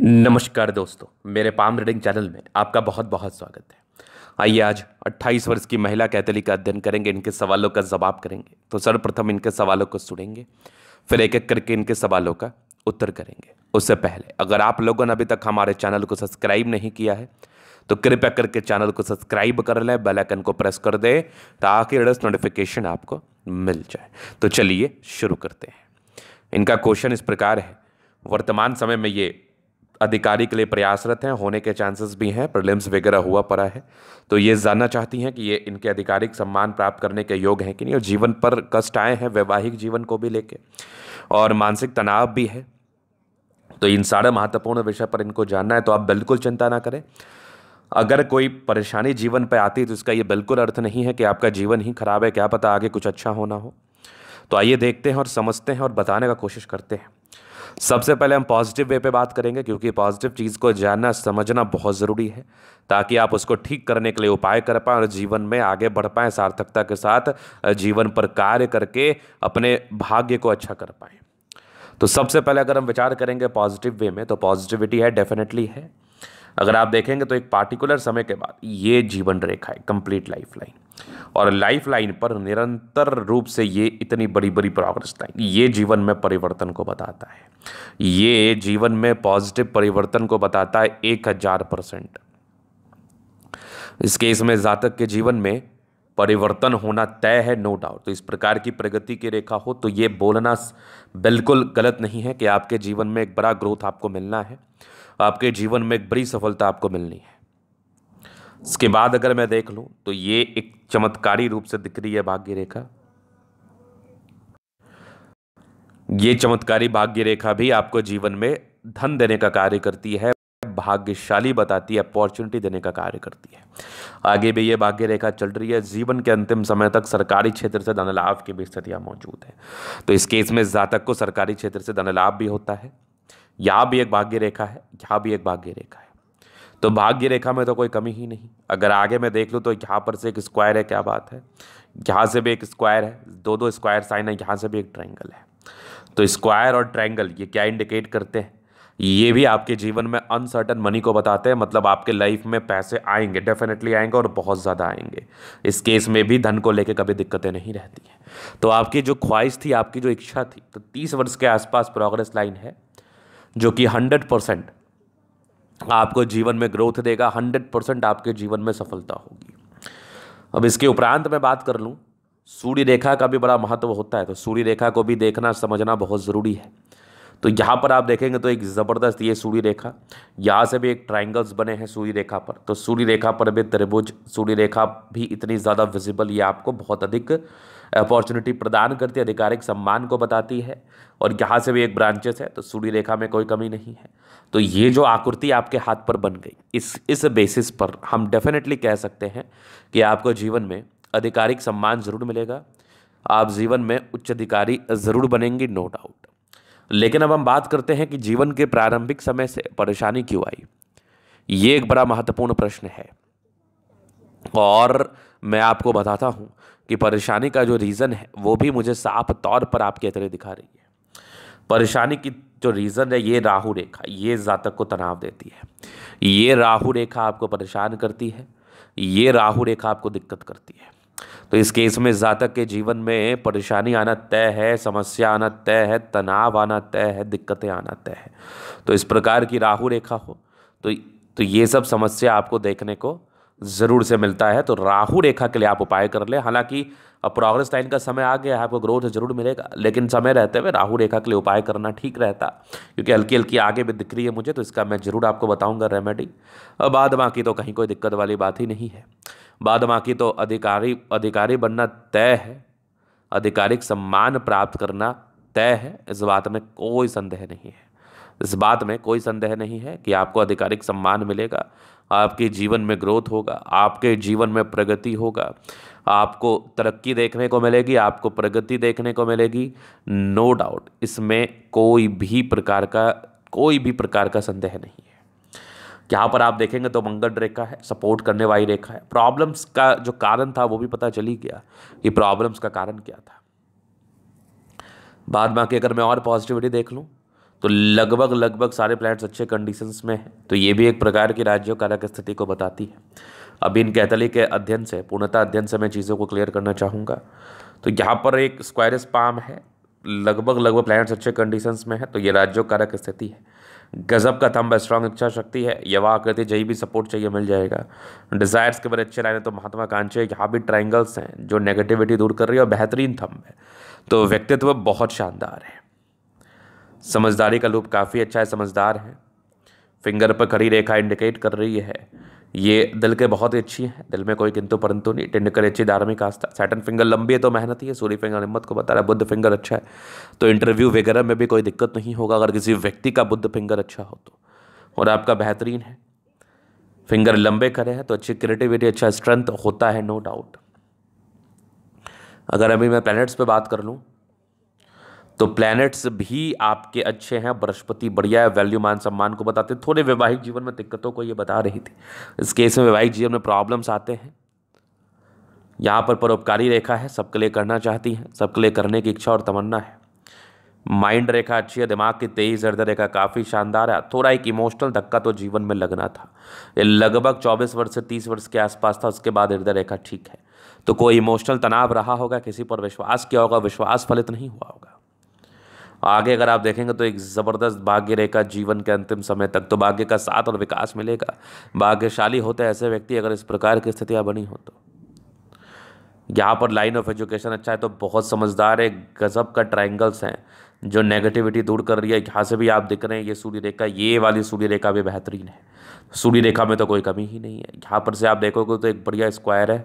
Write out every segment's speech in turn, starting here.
नमस्कार दोस्तों मेरे पाम रीडिंग चैनल में आपका बहुत बहुत स्वागत है आइए आज 28 वर्ष की महिला कैथली का अध्ययन करेंगे इनके सवालों का जवाब करेंगे तो सर्वप्रथम इनके सवालों को सुनेंगे फिर एक एक करके इनके सवालों का उत्तर करेंगे उससे पहले अगर आप लोगों ने अभी तक हमारे चैनल को सब्सक्राइब नहीं किया है तो कृपया करके चैनल को सब्सक्राइब कर लें बेलाइकन को प्रेस कर दें ताकि लेटेस्ट नोटिफिकेशन आपको मिल जाए तो चलिए शुरू करते हैं इनका क्वेश्चन इस प्रकार है वर्तमान समय में ये अधिकारी के लिए प्रयासरत हैं होने के चांसेस भी हैं प्रिलिम्स वगैरह हुआ पड़ा है तो ये जानना चाहती हैं कि ये इनके आधिकारिक सम्मान प्राप्त करने के योग हैं कि नहीं और जीवन पर कष्ट आए हैं वैवाहिक जीवन को भी लेके और मानसिक तनाव भी है तो इन सारे महत्वपूर्ण विषय पर इनको जानना है तो आप बिल्कुल चिंता ना करें अगर कोई परेशानी जीवन पर आती है तो इसका ये बिल्कुल अर्थ नहीं है कि आपका जीवन ही खराब है क्या पता आगे कुछ अच्छा होना हो तो आइए देखते हैं और समझते हैं और बताने का कोशिश करते हैं सबसे पहले हम पॉजिटिव वे पे बात करेंगे क्योंकि पॉजिटिव चीज़ को जानना समझना बहुत ज़रूरी है ताकि आप उसको ठीक करने के लिए उपाय कर पाएँ और जीवन में आगे बढ़ पाएँ सार्थकता के साथ जीवन पर कार्य करके अपने भाग्य को अच्छा कर पाएँ तो सबसे पहले अगर हम विचार करेंगे पॉजिटिव वे में तो पॉजिटिविटी है डेफिनेटली है अगर आप देखेंगे तो एक पार्टिकुलर समय के बाद ये जीवन रेखा है कंप्लीट लाइफ लाइन और लाइफ लाइन पर निरंतर रूप से ये इतनी बड़ी बड़ी प्रोग्रेस लाइन ये जीवन में परिवर्तन को बताता है ये जीवन में पॉजिटिव परिवर्तन को बताता है एक हज़ार परसेंट इस केस में जातक के जीवन में परिवर्तन होना तय है नो डाउट तो इस प्रकार की प्रगति की रेखा हो तो ये बोलना बिल्कुल गलत नहीं है कि आपके जीवन में एक बड़ा ग्रोथ आपको मिलना है आपके जीवन में एक बड़ी सफलता आपको मिलनी है इसके बाद अगर मैं देख लूँ तो ये एक चमत्कारी रूप से दिख रही है भाग्य रेखा ये चमत्कारी भाग्य रेखा भी आपको जीवन में धन देने का कार्य करती है भाग्यशाली बताती है अपॉर्चुनिटी देने का कार्य करती है आगे भी ये भाग्य रेखा चल रही है जीवन के अंतिम समय तक सरकारी क्षेत्र से धन लाभ की भी स्थितियाँ मौजूद हैं तो इस केस में जातक को सरकारी क्षेत्र से धन लाभ भी होता है यहाँ भी एक भाग्य रेखा है यहाँ भी एक भाग्य रेखा है तो भाग्य रेखा में तो कोई कमी ही नहीं अगर आगे मैं देख लूँ तो यहाँ पर से एक स्क्वायर है क्या बात है यहाँ से भी एक स्क्वायर है दो दो स्क्वायर साइन है यहाँ से भी एक ट्रायंगल है तो स्क्वायर और ट्रायंगल ये क्या इंडिकेट करते हैं ये भी आपके जीवन में अनसर्टन मनी को बताते हैं मतलब आपके लाइफ में पैसे आएंगे डेफिनेटली आएंगे और बहुत ज़्यादा आएंगे इस केस में भी धन को लेकर कभी दिक्कतें नहीं रहती हैं तो आपकी जो ख्वाहिश थी आपकी जो इच्छा थी तो तीस वर्ष के आसपास प्रोग्रेस लाइन है जो कि हंड्रेड परसेंट आपको जीवन में ग्रोथ देगा हंड्रेड परसेंट आपके जीवन में सफलता होगी अब इसके उपरांत मैं बात कर लूँ सूर्य रेखा का भी बड़ा महत्व होता है तो सूर्य रेखा को भी देखना समझना बहुत ज़रूरी है तो यहाँ पर आप देखेंगे तो एक ज़बरदस्त ये सूर्य रेखा यहाँ से भी एक ट्राइंगल्स बने हैं सूर्य रेखा पर तो सूर्य रेखा पर भी त्रिभुज सूर्य रेखा भी इतनी ज़्यादा विजिबल ये आपको बहुत अधिक अपॉर्चुनिटी प्रदान करती है आधिकारिक सम्मान को बताती है और यहाँ से भी एक ब्रांचेस है तो सूर्य रेखा में कोई कमी नहीं है तो ये जो आकृति आपके हाथ पर बन गई इस इस बेसिस पर हम डेफिनेटली कह सकते हैं कि आपको जीवन में आधिकारिक सम्मान ज़रूर मिलेगा आप जीवन में उच्च अधिकारी ज़रूर बनेंगी नो डाउट लेकिन अब हम बात करते हैं कि जीवन के प्रारंभिक समय से परेशानी क्यों आई ये एक बड़ा महत्वपूर्ण प्रश्न है और मैं आपको बताता हूँ कि परेशानी का जो रीज़न है वो भी मुझे साफ तौर पर आपके तरह दिखा रही है परेशानी की जो रीज़न है ये राहु रेखा ये जातक को तनाव देती है ये राहु रेखा आपको परेशान करती है ये राहु रेखा आपको दिक्कत करती है तो इस केस में जातक के जीवन में परेशानी आना तय है समस्या आना तय है तनाव आना तय है दिक्कतें आना तय है तो इस प्रकार की राहु रेखा हो तो तो ये सब समस्या आपको देखने को ज़रूर से मिलता है तो राहु रेखा के लिए आप उपाय कर ले हालांकि अब प्रोग्रेस टाइम का समय आ गया है आपको ग्रोथ जरूर मिलेगा लेकिन समय रहते हुए राहु रेखा के लिए उपाय करना ठीक रहता क्योंकि हल्की हल्की आगे भी दिख रही है मुझे तो इसका मैं ज़रूर आपको बताऊंगा रेमेडी और बाद बाकी तो कहीं कोई दिक्कत वाली बात ही नहीं है बाद बाकी तो अधिकारी अधिकारी बनना तय है आधिकारिक सम्मान प्राप्त करना तय है इस बात में कोई संदेह नहीं है इस बात में कोई संदेह नहीं है कि आपको आधिकारिक सम्मान मिलेगा आपके जीवन में ग्रोथ होगा आपके जीवन में प्रगति होगा आपको तरक्की देखने को मिलेगी आपको प्रगति देखने को मिलेगी नो डाउट इसमें कोई भी प्रकार का कोई भी प्रकार का संदेह नहीं है यहाँ पर आप देखेंगे तो मंगल रेखा है सपोर्ट करने वाली रेखा है प्रॉब्लम्स का जो कारण था वो भी पता चली गया कि प्रॉब्लम्स का कारण क्या था बाद बाकी अगर मैं और पॉजिटिविटी देख लूँ तो लगभग लगभग सारे प्लैनेट्स अच्छे कंडीशंस में हैं तो ये भी एक प्रकार की राज्यों कारक स्थिति को बताती है अभी इन कैथली के अध्ययन से पूर्णता अध्ययन से मैं चीज़ों को क्लियर करना चाहूँगा तो यहाँ पर एक स्क्वायरस पाम है लगभग लगभग प्लैनेट्स अच्छे कंडीशंस में है तो ये राज्यों कारक स्थिति है गज़ब का थम्ब स्ट्रॉन्ग इच्छा शक्ति है यवा आकृति जही भी सपोर्ट चाहिए मिल जाएगा डिज़ायर्स के बारे अच्छे है तो महात्मा कांचे यहाँ भी ट्राइंगल्स हैं जो नेगेटिविटी दूर कर रही है और बेहतरीन थंब है तो व्यक्तित्व बहुत शानदार है समझदारी का लूप काफ़ी अच्छा है समझदार है फिंगर पर खड़ी रेखा इंडिकेट कर रही है ये दिल के बहुत ही अच्छी है दिल में कोई किंतु परंतु नहीं टेंडकर अच्छी धार्मिक आस्था सैटन फिंगर लंबी है तो मेहनत ही है सूर्य फिंगर हिम्मत को बता रहा है बुद्ध फिंगर अच्छा है तो इंटरव्यू वगैरह में भी कोई दिक्कत नहीं होगा अगर किसी व्यक्ति का बुद्ध फिंगर अच्छा हो तो और आपका बेहतरीन है फिंगर लंबे करे हैं तो अच्छी क्रिएटिविटी अच्छा स्ट्रेंथ होता है नो डाउट अगर अभी मैं प्लैनेट्स पे बात कर लूँ तो प्लैनेट्स भी आपके अच्छे हैं बृहस्पति बढ़िया है वैल्यू मान सम्मान को बताते हैं थोड़े वैवाहिक जीवन में दिक्कतों को ये बता रही थी इस केस में वैवाहिक जीवन में प्रॉब्लम्स आते हैं यहाँ पर परोपकारी रेखा है सबके लिए करना चाहती हैं सबके लिए करने की इच्छा और तमन्ना है माइंड रेखा अच्छी है दिमाग की तेज हृदय रेखा काफ़ी शानदार है थोड़ा एक इमोशनल धक्का तो जीवन में लगना था ये लगभग 24 वर्ष से 30 वर्ष के आसपास था उसके बाद हृदय रेखा ठीक है तो कोई इमोशनल तनाव रहा होगा किसी पर विश्वास किया होगा विश्वास फलित नहीं हुआ होगा आगे अगर आप देखेंगे तो एक ज़बरदस्त भाग्य रेखा जीवन के अंतिम समय तक तो भाग्य का साथ और विकास मिलेगा भाग्यशाली होते ऐसे व्यक्ति अगर इस प्रकार की स्थितियाँ बनी हो तो यहाँ पर लाइन ऑफ एजुकेशन अच्छा है तो बहुत समझदार है गज़ब का ट्राइंगल्स हैं जो नेगेटिविटी दूर कर रही है यहाँ से भी आप दिख रहे हैं ये सूर्य रेखा ये वाली सूर्य रेखा भी बेहतरीन है सूर्य रेखा में तो कोई कमी ही नहीं है यहाँ पर से आप देखोगे तो एक बढ़िया स्क्वायर है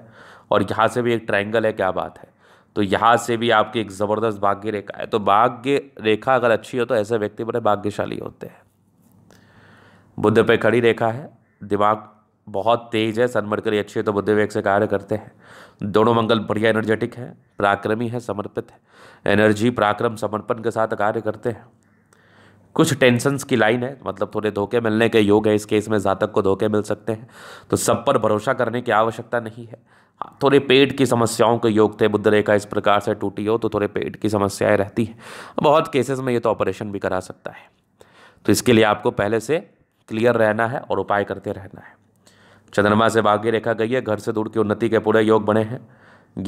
और यहाँ से भी एक ट्राइंगल है क्या बात है तो यहाँ से भी आपकी एक ज़बरदस्त भाग्य रेखा है तो भाग्य रेखा अगर अच्छी हो तो ऐसे व्यक्ति बड़े भाग्यशाली होते हैं बुद्ध पे खड़ी रेखा है दिमाग बहुत तेज है सनमरकरी अच्छी है तो बुद्ध वेग से कार्य करते हैं दोनों मंगल बढ़िया एनर्जेटिक हैं पराक्रमी है समर्पित है एनर्जी पराक्रम समर्पण के साथ कार्य करते हैं कुछ टेंशंस की लाइन है मतलब थोड़े धोखे मिलने के योग है इस केस में जातक को धोखे मिल सकते हैं तो सब पर भरोसा करने की आवश्यकता नहीं है हाँ, थोड़े पेट की समस्याओं के योग थे बुद्ध रेखा इस प्रकार से टूटी हो तो थोड़े पेट की समस्याएं रहती हैं बहुत केसेस में ये तो ऑपरेशन भी करा सकता है तो इसके लिए आपको पहले से क्लियर रहना है और उपाय करते रहना है चंद्रमा से भाग्य रेखा गई है घर से दूर की उन्नति के पूरे योग बने हैं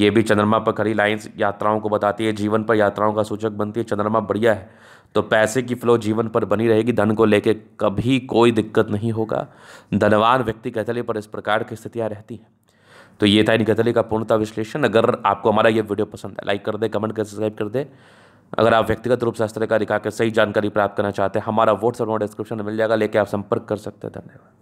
ये भी चंद्रमा पर खड़ी लाइन्स यात्राओं को बताती है जीवन पर यात्राओं का सूचक बनती है चंद्रमा बढ़िया है तो पैसे की फ्लो जीवन पर बनी रहेगी धन को लेके कभी कोई दिक्कत नहीं होगा धनवान व्यक्ति गजले पर इस प्रकार की स्थितियाँ रहती हैं तो ये था इन गजले का पूर्णता विश्लेषण अगर आपको हमारा ये वीडियो पसंद है लाइक कर दे कमेंट कर सब्सक्राइब कर दे अगर आप व्यक्तिगत रूप से का दिखाकर सही जानकारी प्राप्त करना चाहते हैं हमारा व्हाट्सएप डिस्क्रिप्शन में मिल जाएगा लेके आप संपर्क कर सकते हैं धन्यवाद